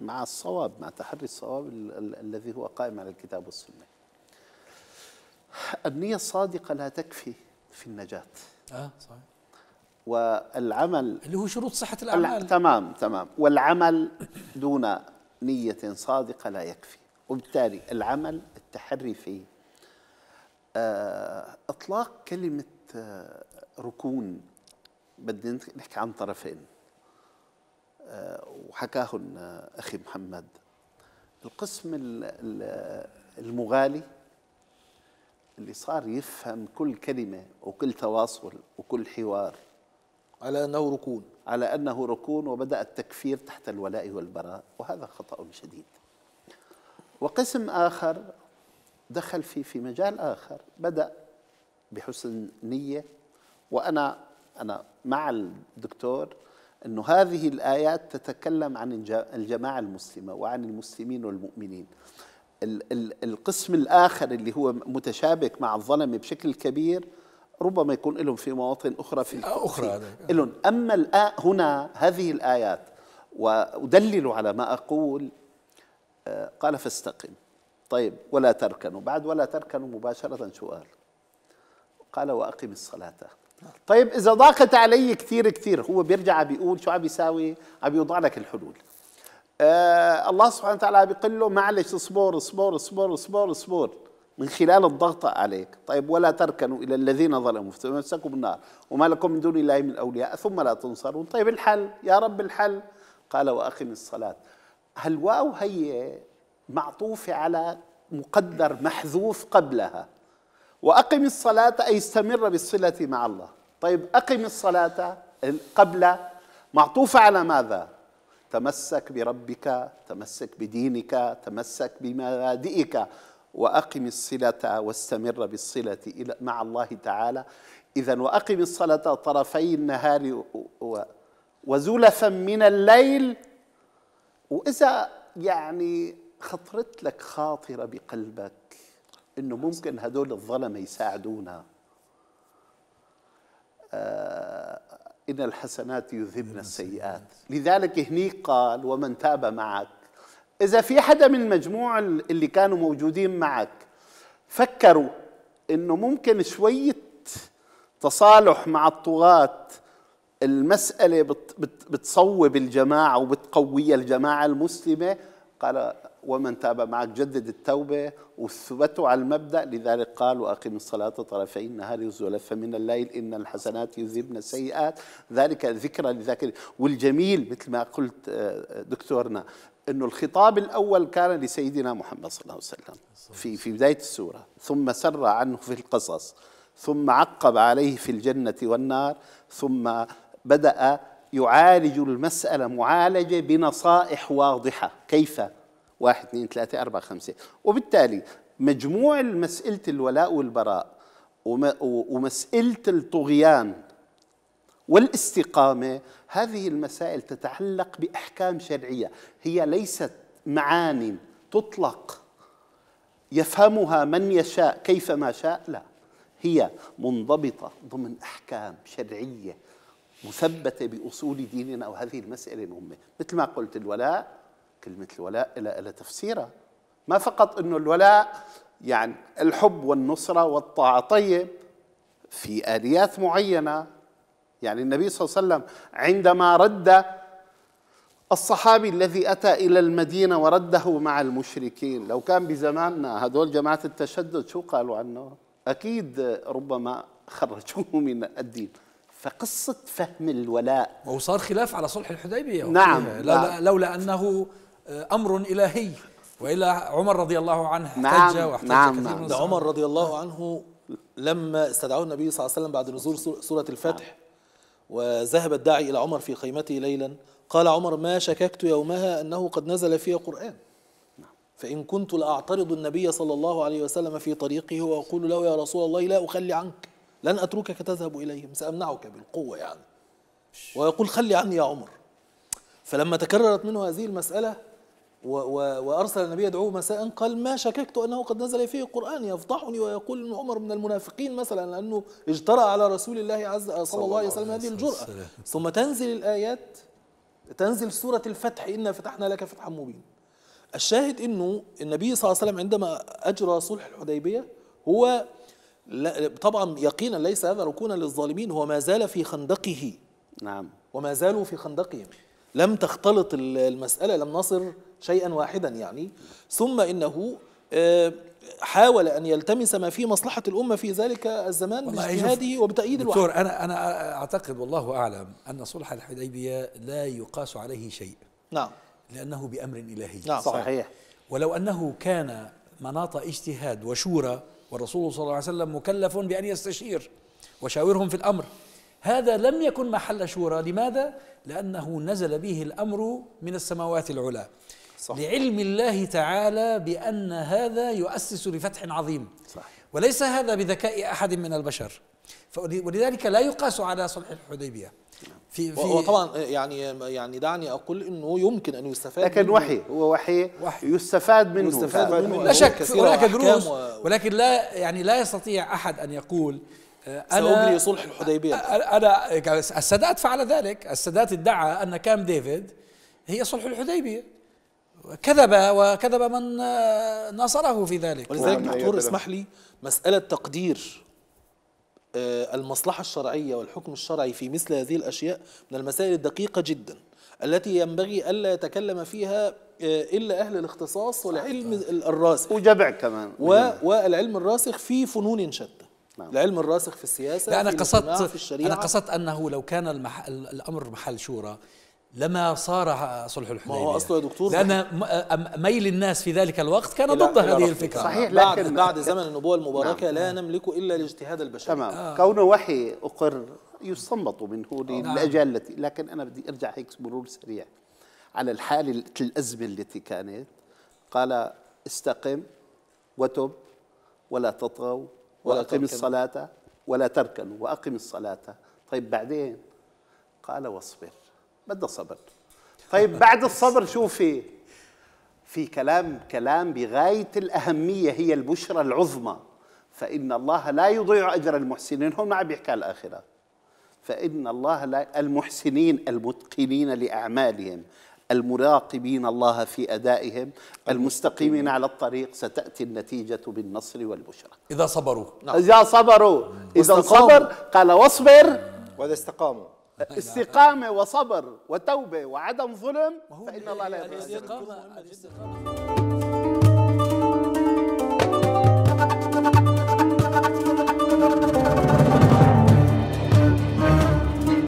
مع الصواب مع تحري الصواب الذي هو قائم على الكتاب والسنه النيه الصادقه لا تكفي في النجاه اه صحيح والعمل اللي هو شروط صحة الأعمال تمام تمام والعمل دون نية صادقة لا يكفي وبالتالي العمل التحري فيه آه، إطلاق كلمة آه، ركون بدنا نحكي عن طرفين آه، وحكاهن أخي محمد القسم المغالي اللي صار يفهم كل كلمة وكل تواصل وكل حوار على أنه ركون على أنه ركون وبدأ التكفير تحت الولاء والبراء وهذا خطأ شديد وقسم آخر دخل في في مجال آخر بدأ بحسن نية وأنا أنا مع الدكتور أنه هذه الآيات تتكلم عن الجماعة المسلمة وعن المسلمين والمؤمنين القسم الآخر اللي هو متشابك مع الظلمة بشكل كبير ربما يكون لهم في مواطن أخرى في أخرى لهم أما الآ هنا هذه الآيات ودلل على ما أقول آه، قال فاستقم طيب ولا تركنوا بعد ولا تركنوا مباشرة شو قال قال وأقم الصلاة طيب إذا ضاقت علي كثير كثير هو بيرجع بيقول شو عم بيساوي عم بيوضع لك الحلول آه الله سبحانه وتعالى بيقول له معلش اصبر اصبر اصبر اصبر اصبر من خلال الضغط عليك طيب ولا تركنوا إلى الذين ظلموا فتمسكوا بالنار وما لكم من دون الله من أولياء ثم لا تنصرون طيب الحل يا رب الحل قال وأقم الصلاة هل واو هي معطوفة على مقدر محذوف قبلها وأقم الصلاة أي استمر بالصلة مع الله طيب أقم الصلاة قبل معطوفة على ماذا تمسك بربك تمسك بدينك تمسك بمبادئك وأقم الصلة واستمر بالصلة مع الله تعالى إذا وأقم الصلاة طرفي النهار وزلفا من الليل وإذا يعني خطرت لك خاطرة بقلبك إنه ممكن هدول الظلمة يساعدونا آه، إن الحسنات يذهبن السيئات لذلك هني قال ومن تاب معك اذا في حدا من المجموع اللي كانوا موجودين معك فكروا انه ممكن شويه تصالح مع الطغاة المسألة بتصوب الجماعة وبتقوي الجماعة المسلمة قال ومن تاب معك جدد التوبة وثبتوا على المبدأ لذلك قال وأقم الصلاة طرفي النهار وزلفا من الليل إن الحسنات يذهبن السيئات ذلك ذكرى لذاكر والجميل مثل ما قلت آه، آه، دكتورنا أنه الخطاب الأول كان لسيدنا محمد صلى الله عليه وسلم في, في بداية السورة ثم سر عنه في القصص ثم عقب عليه في الجنة والنار ثم بدأ يعالج المسألة معالجة بنصائح واضحة كيف واحد اثنين ثلاثة أربعة خمسة وبالتالي مجموع مسألة الولاء والبراء ومسألة الطغيان والاستقامه هذه المسائل تتعلق باحكام شرعيه هي ليست معان تطلق يفهمها من يشاء كيفما شاء لا هي منضبطه ضمن احكام شرعيه مثبته باصول ديننا وهذه المساله المهمه مثل ما قلت الولاء كلمه الولاء إلى تفسيرها ما فقط انه الولاء يعني الحب والنصره والطاعه طيب في اليات معينه يعني النبي صلى الله عليه وسلم عندما رد الصحابي الذي أتى إلى المدينة ورده مع المشركين لو كان بزماننا هذول جماعة التشدد شو قالوا عنه أكيد ربما خرجوه من الدين فقصة فهم الولاء وصار خلاف على صلح الحديبية نعم لولا, لولا أنه آه، أمر إلهي وإلى عمر رضي الله عنه نعم. احتج نعم واحتج نعم كثير نعم عمر رضي الله عنه لما استدعوه النبي صلى الله عليه وسلم بعد نزول سورة الفتح وذهب الداعي إلى عمر في خيمته ليلا قال عمر ما شككت يومها أنه قد نزل في قرآن فإن كنت لأعترض النبي صلى الله عليه وسلم في طريقه وأقول له يا رسول الله لا أخلي عنك لن أتركك تذهب إليهم سأمنعك بالقوة يعني ويقول خلي عني يا عمر فلما تكررت منه هذه المسألة وأرسل النبي يدعوه مساء قال ما شككت أنه قد نزل فيه القرآن يفضحني ويقول إن عمر من المنافقين مثلا لأنه اجترأ على رسول الله عز صلى الله عليه وسلم هذه الجرأة ثم تنزل الآيات تنزل سورة الفتح إنا فتحنا لك فتحا مبين الشاهد أنه النبي صلى الله عليه وسلم عندما أجرى صلح الحديبية هو طبعا يقينا ليس هذا ركونا للظالمين هو ما زال في خندقه نعم وما زالوا في خندقهم لم تختلط المسألة لم نصر شيئا واحدا يعني ثم إنه آه، حاول ان يلتمس ما في مصلحه الامه في ذلك الزمان باجتهاده وبتاييد الوحي دكتور انا انا اعتقد والله اعلم ان صلح الحديبيه لا يقاس عليه شيء نعم لانه بامر الهي نعم صحيح, صحيح. ولو انه كان مناط اجتهاد وشورى والرسول صلى الله عليه وسلم مكلف بان يستشير وشاورهم في الامر هذا لم يكن محل شورى لماذا؟ لأنه نزل به الأمر من السماوات العلى صح. لعلم الله تعالى بأن هذا يؤسس لفتح عظيم صح. وليس هذا بذكاء أحد من البشر ولذلك لا يقاس على صلح الحديبية في في وطبعا يعني يعني دعني اقول انه يمكن ان يستفاد لكن وحي هو وحي, وحي يستفاد منه يستفاد منه لا شك هناك دروس ولكن لا يعني لا يستطيع احد ان يقول أه، سأبلي صلح الحديبية أه، أه، أنا السادات فعل ذلك السادات ادعى أن كام ديفيد هي صلح الحديبية كذب وكذب من ناصره في ذلك ولذلك دكتور اسمح لي مسألة تقدير المصلحة الشرعية والحكم الشرعي في مثل هذه الأشياء من المسائل الدقيقة جدا التي ينبغي ألا يتكلم فيها إلا أهل الاختصاص والعلم الراسخ وجبع كمان والعلم الراسخ في فنون شتى نعم. العلم الراسخ في السياسه لا أنا قصدت أنا قصدت أنه لو كان المح... الأمر محل شورى لما صار صلح الحديبيه ما هو اصله يا دكتور لان ميل الناس في ذلك الوقت كان ضد هذه الفكره صحيح بعد لكن بعد زمن النبوه المباركه نعم لا نملك الا الاجتهاد البشري تمام آه كونه وحي اقر يستنبط منه آه، للاجال نعم التي لكن انا بدي ارجع هيك مرور سريع على الحاله الازمه التي كانت قال استقم وتب ولا تطغوا وأقم الصلاة ولا تركنوا وأقم الصلاة طيب بعدين قال واصبر بدأ صبر طيب بعد الصبر شو في في كلام كلام بغاية الأهمية هي البشرى العظمى فإن الله لا يضيع أجر المحسنين هون ما عم يحكي على الآخرة فإن الله لا المحسنين المتقنين لأعمالهم المراقبين الله في أدائهم المستقيمين على الطريق ستأتي النتيجة بالنصر والبشرى إذا صبروا نعم. إذا صبروا إذا صبر قال واصبر وإذا استقاموا استقامة وصبر وتوبة وعدم ظلم فإن الله لا يظلم